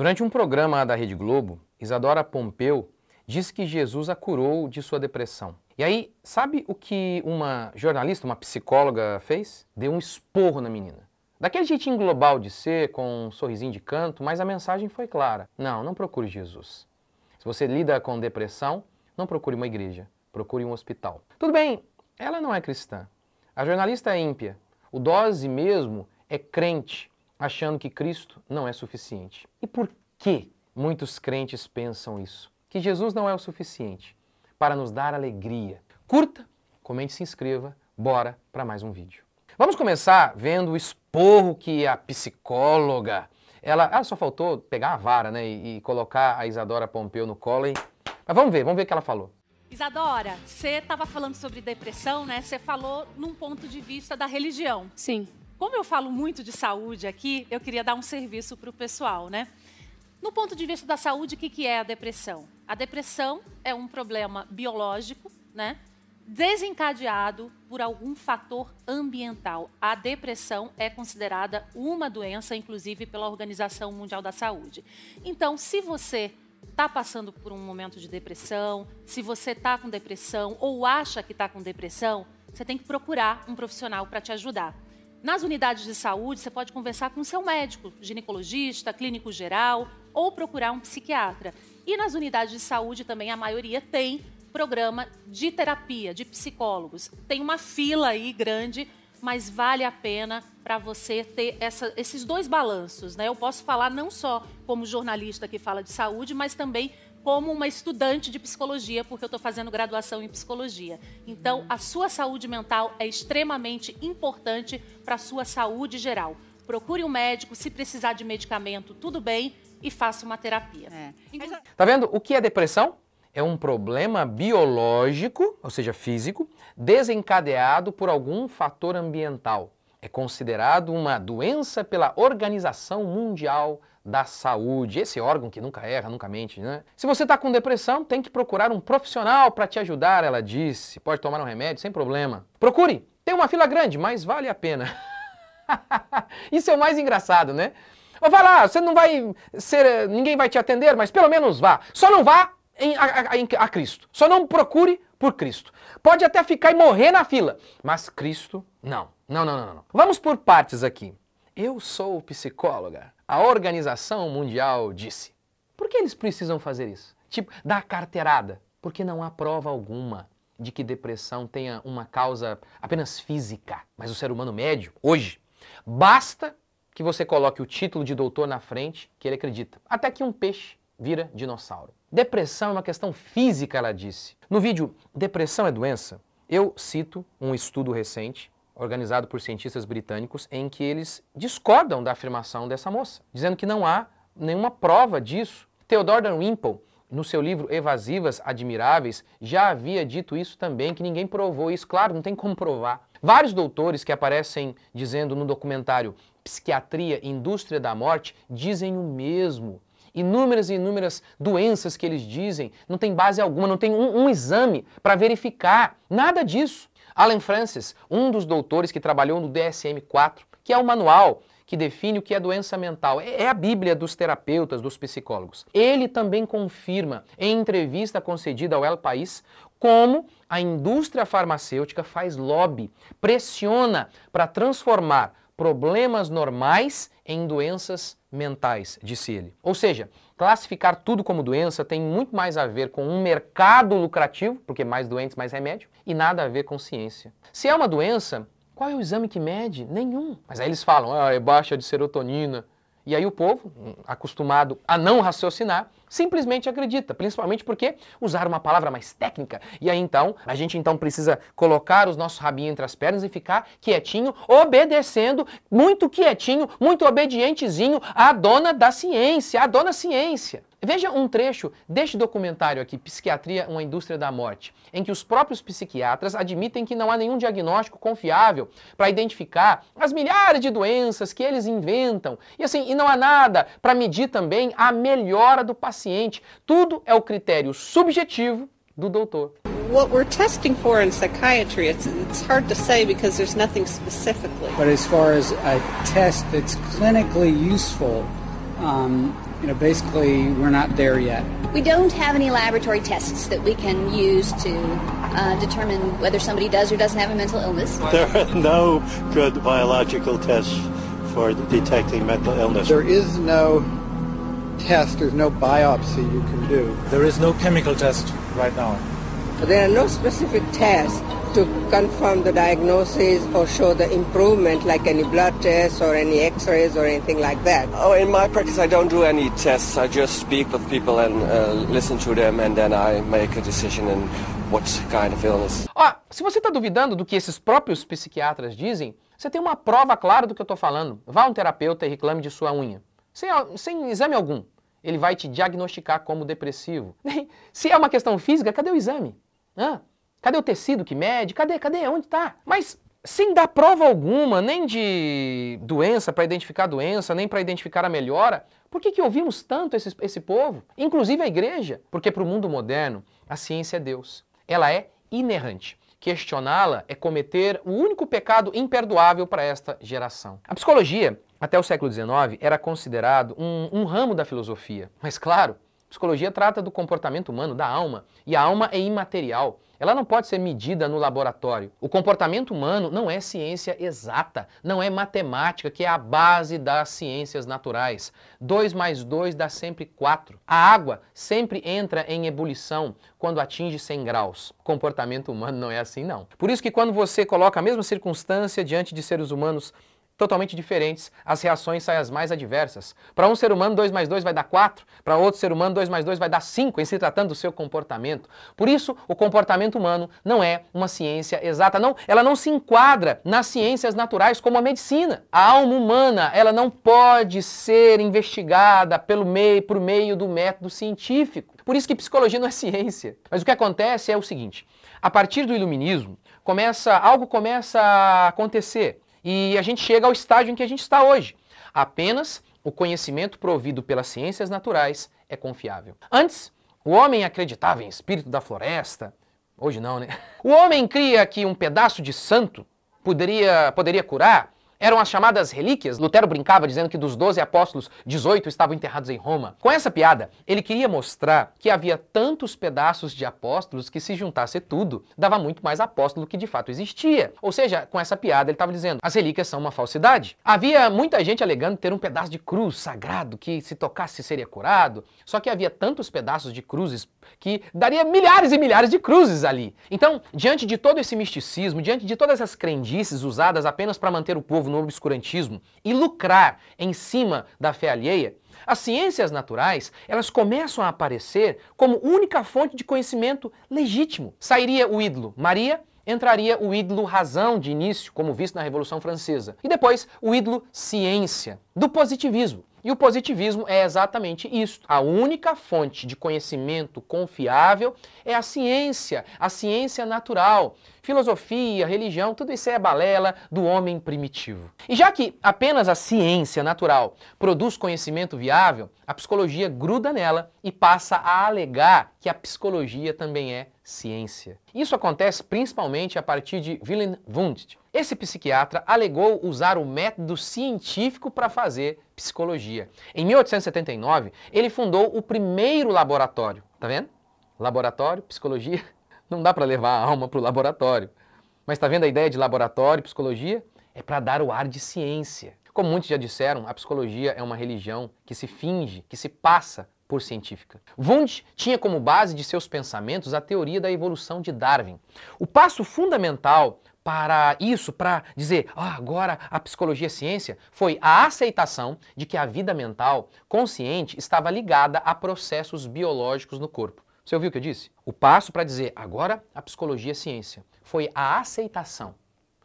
Durante um programa da Rede Globo, Isadora Pompeu disse que Jesus a curou de sua depressão. E aí, sabe o que uma jornalista, uma psicóloga fez? Deu um esporro na menina. Daquele jeitinho global de ser, com um sorrisinho de canto, mas a mensagem foi clara. Não, não procure Jesus. Se você lida com depressão, não procure uma igreja, procure um hospital. Tudo bem, ela não é cristã. A jornalista é ímpia. O Dose mesmo é crente, achando que Cristo não é suficiente. E por que muitos crentes pensam isso? Que Jesus não é o suficiente para nos dar alegria. Curta, comente, se inscreva, bora para mais um vídeo. Vamos começar vendo o esporro que a psicóloga, ela, ela ah, só faltou pegar a vara, né, e, e colocar a Isadora Pompeu no colo e... Mas vamos ver, vamos ver o que ela falou. Isadora, você estava falando sobre depressão, né? Você falou num ponto de vista da religião. Sim. Como eu falo muito de saúde aqui, eu queria dar um serviço para o pessoal, né? No ponto de vista da saúde, o que, é a depressão? A depressão é um problema biológico, né? Desencadeado por algum fator ambiental. A depressão é considerada uma doença, inclusive pela Organização Mundial da Saúde. Então, se você está passando por um momento de depressão, se você está com depressão ou acha que está com depressão, você tem que procurar um profissional para te ajudar. Nas unidades de saúde, você pode conversar com o seu médico, ginecologista, clínico geral ou procurar um psiquiatra. E nas unidades de saúde também a maioria tem programa de terapia, de psicólogos. Tem uma fila aí grande, mas vale a pena para você ter essa, esses dois balanços, né? Eu posso falar não só como jornalista que fala de saúde, mas também como uma estudante de psicologia, porque eu estou fazendo graduação em psicologia. Então, a sua saúde mental é extremamente importante para a sua saúde geral. Procure um médico, se precisar de medicamento, tudo bem, e faça uma terapia. É. Então, tá vendo o que é depressão? É um problema biológico, ou seja, físico, desencadeado por algum fator ambiental. É considerado uma doença pela Organização Mundial da Saúde, esse órgão que nunca erra, nunca mente, né? Se você está com depressão, tem que procurar um profissional para te ajudar, ela disse. Pode tomar um remédio sem problema. Procure! Tem uma fila grande, mas vale a pena. Isso é o mais engraçado, né? Vá lá, você não vai ser. ninguém vai te atender, mas pelo menos vá. Só não vá em, a, a Cristo. Só não procure por Cristo. Pode até ficar e morrer na fila, mas Cristo não. Não, não, não, não. Vamos por partes aqui. Eu sou psicóloga. A Organização Mundial disse. Por que eles precisam fazer isso? Tipo, dar carteirada. Porque não há prova alguma de que depressão tenha uma causa apenas física. Mas o ser humano médio, hoje, basta que você coloque o título de doutor na frente, que ele acredita. Até que um peixe vira dinossauro. Depressão é uma questão física, ela disse. No vídeo Depressão é Doença, eu cito um estudo recente organizado por cientistas britânicos, em que eles discordam da afirmação dessa moça, dizendo que não há nenhuma prova disso. Theodore Dunwimple, no seu livro Evasivas Admiráveis, já havia dito isso também, que ninguém provou isso. Claro, não tem como provar. Vários doutores que aparecem dizendo no documentário Psiquiatria Indústria da Morte dizem o mesmo. Inúmeras e inúmeras doenças que eles dizem não tem base alguma, não tem um, um exame para verificar nada disso. Alan Francis, um dos doutores que trabalhou no DSM-4, que é o manual que define o que é doença mental. É, é a Bíblia dos terapeutas, dos psicólogos. Ele também confirma, em entrevista concedida ao El País, como a indústria farmacêutica faz lobby, pressiona para transformar problemas normais em doenças mentais, disse ele. Ou seja, classificar tudo como doença tem muito mais a ver com um mercado lucrativo, porque mais doentes, mais remédio, e nada a ver com ciência. Se é uma doença, qual é o exame que mede? Nenhum. Mas aí eles falam, ah, é baixa de serotonina, e aí o povo, hum, acostumado a não raciocinar, simplesmente acredita, principalmente porque usar uma palavra mais técnica. E aí então, a gente então precisa colocar os nossos rabinhos entre as pernas e ficar quietinho, obedecendo, muito quietinho, muito obedientezinho à dona da ciência, à dona ciência. Veja um trecho deste documentário aqui, Psiquiatria, uma Indústria da Morte, em que os próprios psiquiatras admitem que não há nenhum diagnóstico confiável para identificar as milhares de doenças que eles inventam. E assim, e não há nada para medir também a melhora do paciente. Tudo é o critério subjetivo do doutor. What we're testing for in psychiatry, it's, it's hard to say because there's nothing specifically. But as far as a test that's clinically useful, um, you know, basically we're not there yet. We don't have any laboratory tests that we can use to uh, determine whether somebody does or doesn't have a mental illness. There are no good biological tests for detecting mental illness. There is no test, there's no biopsy you can do. There is no chemical test right now. There are no specific tests to confirm the diagnosis or show the improvement, like any blood tests or any X-rays or anything like that. Oh, in my practice, I don't do any tests. I just speak with people and uh, listen to them, and then I make a decision in what kind of illness. se você está duvidando do que esses próprios psiquiatras dizem, você tem uma prova clara do que eu estou falando. Vá a um terapeuta e reclame de sua unha, sem, sem exame algum. Ele vai te diagnosticar como depressivo. Se é uma questão física, cadê o exame? Hã? Cadê o tecido que mede? Cadê? Cadê? Onde está? Mas sem dar prova alguma, nem de doença para identificar a doença, nem para identificar a melhora, por que, que ouvimos tanto esse, esse povo? Inclusive a igreja. Porque para o mundo moderno, a ciência é Deus. Ela é inerrante. Questioná-la é cometer o único pecado imperdoável para esta geração. A psicologia, até o século XIX, era considerado um, um ramo da filosofia. Mas claro, Psicologia trata do comportamento humano, da alma, e a alma é imaterial. Ela não pode ser medida no laboratório. O comportamento humano não é ciência exata, não é matemática, que é a base das ciências naturais. 2 mais 2 dá sempre 4. A água sempre entra em ebulição quando atinge 100 graus. O comportamento humano não é assim, não. Por isso que quando você coloca a mesma circunstância diante de seres humanos totalmente diferentes, as reações saem as mais adversas. Para um ser humano, 2 mais 2 vai dar 4, para outro ser humano, 2 mais 2 vai dar 5, em se tratando do seu comportamento. Por isso, o comportamento humano não é uma ciência exata, não, ela não se enquadra nas ciências naturais como a medicina. A alma humana, ela não pode ser investigada pelo meio, por meio do método científico. Por isso que psicologia não é ciência. Mas o que acontece é o seguinte, a partir do iluminismo, começa algo começa a acontecer e a gente chega ao estágio em que a gente está hoje. Apenas o conhecimento provido pelas ciências naturais é confiável. Antes, o homem acreditava em espírito da floresta. Hoje não, né? O homem cria que um pedaço de santo poderia, poderia curar eram as chamadas relíquias. Lutero brincava dizendo que dos 12 apóstolos, 18 estavam enterrados em Roma. Com essa piada, ele queria mostrar que havia tantos pedaços de apóstolos que se juntasse tudo, dava muito mais apóstolo que de fato existia. Ou seja, com essa piada ele estava dizendo, as relíquias são uma falsidade. Havia muita gente alegando ter um pedaço de cruz sagrado que se tocasse seria curado, só que havia tantos pedaços de cruzes que daria milhares e milhares de cruzes ali. Então, diante de todo esse misticismo, diante de todas essas crendices usadas apenas para manter o povo no obscurantismo e lucrar em cima da fé alheia, as ciências naturais, elas começam a aparecer como única fonte de conhecimento legítimo. Sairia o ídolo Maria, entraria o ídolo razão de início, como visto na Revolução Francesa, e depois o ídolo ciência, do positivismo. E o positivismo é exatamente isso. A única fonte de conhecimento confiável é a ciência, a ciência natural, Filosofia, religião, tudo isso é balela do homem primitivo. E já que apenas a ciência natural produz conhecimento viável, a psicologia gruda nela e passa a alegar que a psicologia também é ciência. Isso acontece principalmente a partir de Willem Wundt. Esse psiquiatra alegou usar o método científico para fazer psicologia. Em 1879, ele fundou o primeiro laboratório, tá vendo? Laboratório, psicologia, não dá para levar a alma para o laboratório. Mas está vendo a ideia de laboratório, psicologia? É para dar o ar de ciência. Como muitos já disseram, a psicologia é uma religião que se finge, que se passa por científica. Wundt tinha como base de seus pensamentos a teoria da evolução de Darwin. O passo fundamental para isso, para dizer ah, agora a psicologia é ciência, foi a aceitação de que a vida mental consciente estava ligada a processos biológicos no corpo. Você ouviu o que eu disse? O passo para dizer agora a psicologia é ciência foi a aceitação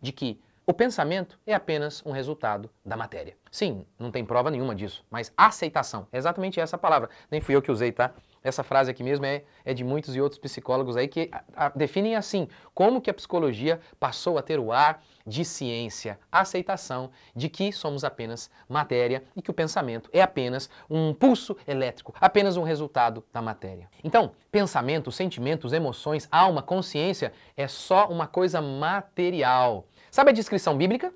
de que o pensamento é apenas um resultado da matéria. Sim, não tem prova nenhuma disso, mas aceitação, é exatamente essa palavra. Nem fui eu que usei, tá? Essa frase aqui mesmo é, é de muitos e outros psicólogos aí que a, a, definem assim, como que a psicologia passou a ter o ar de ciência, a aceitação de que somos apenas matéria e que o pensamento é apenas um pulso elétrico, apenas um resultado da matéria. Então, pensamentos, sentimentos, emoções, alma, consciência é só uma coisa material. Sabe a descrição bíblica?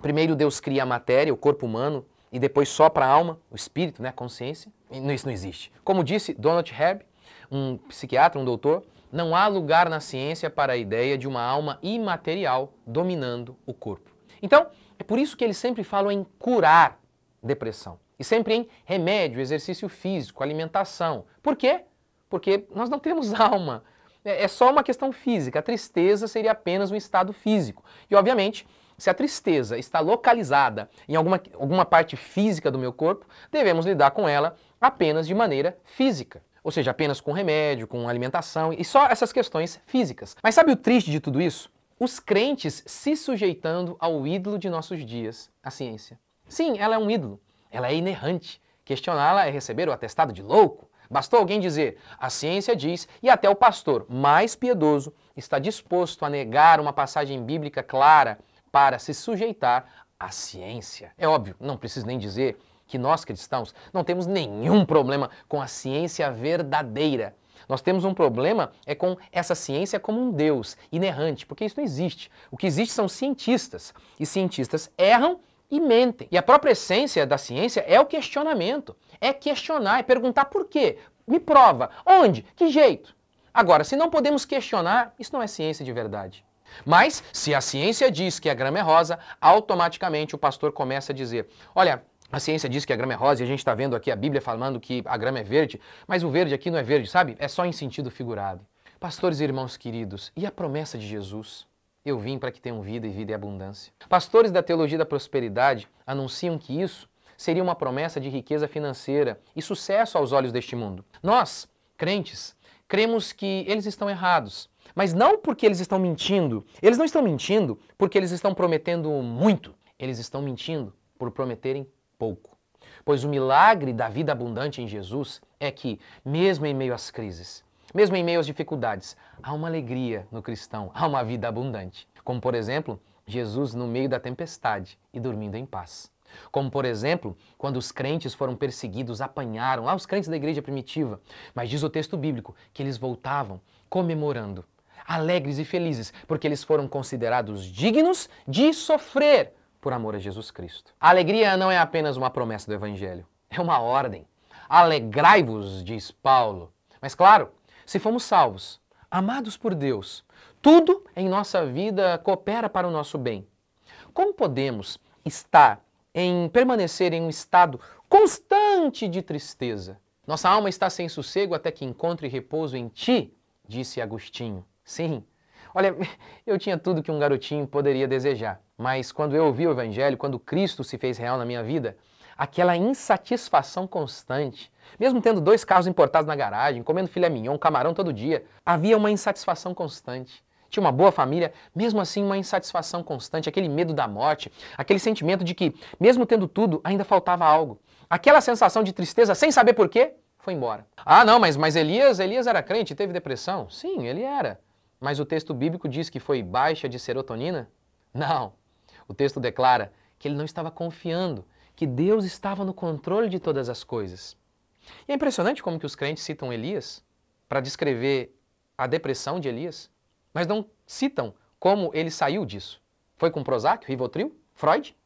Primeiro Deus cria a matéria, o corpo humano, e depois só para a alma, o espírito, né, a consciência. Isso não existe. Como disse Donald Hebb, um psiquiatra, um doutor, não há lugar na ciência para a ideia de uma alma imaterial dominando o corpo. Então, é por isso que eles sempre falam em curar depressão. E sempre em remédio, exercício físico, alimentação. Por quê? Porque nós não temos alma. É, é só uma questão física. A tristeza seria apenas um estado físico. E, obviamente, se a tristeza está localizada em alguma, alguma parte física do meu corpo, devemos lidar com ela apenas de maneira física. Ou seja, apenas com remédio, com alimentação e só essas questões físicas. Mas sabe o triste de tudo isso? Os crentes se sujeitando ao ídolo de nossos dias, a ciência. Sim, ela é um ídolo, ela é inerrante. Questioná-la é receber o atestado de louco. Bastou alguém dizer, a ciência diz, e até o pastor mais piedoso está disposto a negar uma passagem bíblica clara para se sujeitar à ciência. É óbvio, não preciso nem dizer que nós cristãos não temos nenhum problema com a ciência verdadeira. Nós temos um problema é com essa ciência como um Deus inerrante, porque isso não existe. O que existe são cientistas, e cientistas erram e mentem. E a própria essência da ciência é o questionamento. É questionar, é perguntar por quê? Me prova. Onde? Que jeito? Agora, se não podemos questionar, isso não é ciência de verdade. Mas, se a ciência diz que a grama é rosa, automaticamente o pastor começa a dizer: olha. A ciência diz que a grama é rosa e a gente está vendo aqui a Bíblia falando que a grama é verde, mas o verde aqui não é verde, sabe? É só em sentido figurado. Pastores e irmãos queridos, e a promessa de Jesus? Eu vim para que tenham vida e vida e abundância. Pastores da teologia da prosperidade anunciam que isso seria uma promessa de riqueza financeira e sucesso aos olhos deste mundo. Nós, crentes, cremos que eles estão errados mas não porque eles estão mentindo. Eles não estão mentindo porque eles estão prometendo muito. Eles estão mentindo por prometerem pouco. Pois o milagre da vida abundante em Jesus é que, mesmo em meio às crises, mesmo em meio às dificuldades, há uma alegria no cristão, há uma vida abundante. Como, por exemplo, Jesus no meio da tempestade e dormindo em paz. Como, por exemplo, quando os crentes foram perseguidos, apanharam, lá ah, os crentes da igreja primitiva. Mas diz o texto bíblico que eles voltavam comemorando alegres e felizes, porque eles foram considerados dignos de sofrer por amor a Jesus Cristo. A alegria não é apenas uma promessa do Evangelho, é uma ordem. Alegrai-vos, diz Paulo. Mas claro, se fomos salvos, amados por Deus, tudo em nossa vida coopera para o nosso bem. Como podemos estar em permanecer em um estado constante de tristeza? Nossa alma está sem sossego até que encontre repouso em ti, disse Agostinho. Sim. Olha, eu tinha tudo que um garotinho poderia desejar, mas quando eu ouvi o Evangelho, quando Cristo se fez real na minha vida, aquela insatisfação constante, mesmo tendo dois carros importados na garagem, comendo filé mignon, camarão todo dia, havia uma insatisfação constante. Tinha uma boa família, mesmo assim uma insatisfação constante, aquele medo da morte, aquele sentimento de que, mesmo tendo tudo, ainda faltava algo. Aquela sensação de tristeza sem saber porquê, foi embora. Ah, não, mas, mas Elias, Elias era crente, teve depressão? Sim, ele era. Mas o texto bíblico diz que foi baixa de serotonina? Não. O texto declara que ele não estava confiando, que Deus estava no controle de todas as coisas. E é impressionante como que os crentes citam Elias para descrever a depressão de Elias, mas não citam como ele saiu disso. Foi com Prozac, Rivotril, Freud?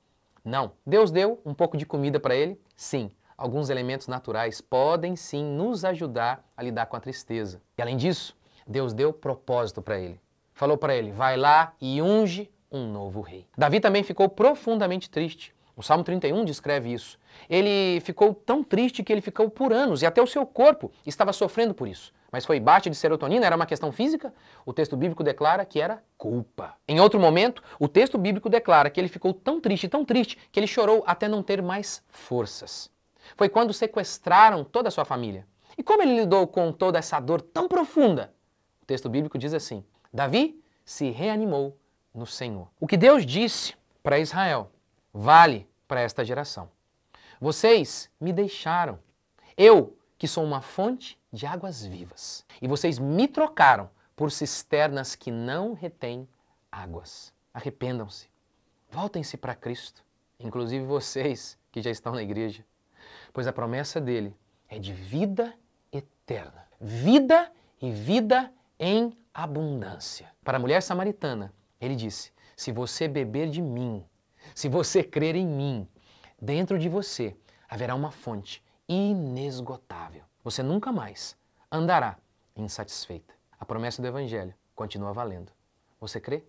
Não. Deus deu um pouco de comida para ele? Sim. Alguns elementos naturais podem sim nos ajudar a lidar com a tristeza. E além disso, Deus deu propósito para ele. Falou para ele: vai lá e unge um novo rei. Davi também ficou profundamente triste. O Salmo 31 descreve isso. Ele ficou tão triste que ele ficou por anos e até o seu corpo estava sofrendo por isso. Mas foi baixa de serotonina? Era uma questão física? O texto bíblico declara que era culpa. Em outro momento, o texto bíblico declara que ele ficou tão triste, tão triste, que ele chorou até não ter mais forças. Foi quando sequestraram toda a sua família. E como ele lidou com toda essa dor tão profunda? O texto bíblico diz assim: Davi se reanimou no Senhor. O que Deus disse para Israel vale para esta geração. Vocês me deixaram, eu que sou uma fonte de águas vivas, e vocês me trocaram por cisternas que não retêm águas. Arrependam-se, voltem-se para Cristo, inclusive vocês que já estão na igreja, pois a promessa dele é de vida eterna. Vida e vida em abundância. Para a mulher samaritana, ele disse: Se você beber de mim, se você crer em mim, dentro de você haverá uma fonte inesgotável. Você nunca mais andará insatisfeita. A promessa do Evangelho continua valendo. Você crê?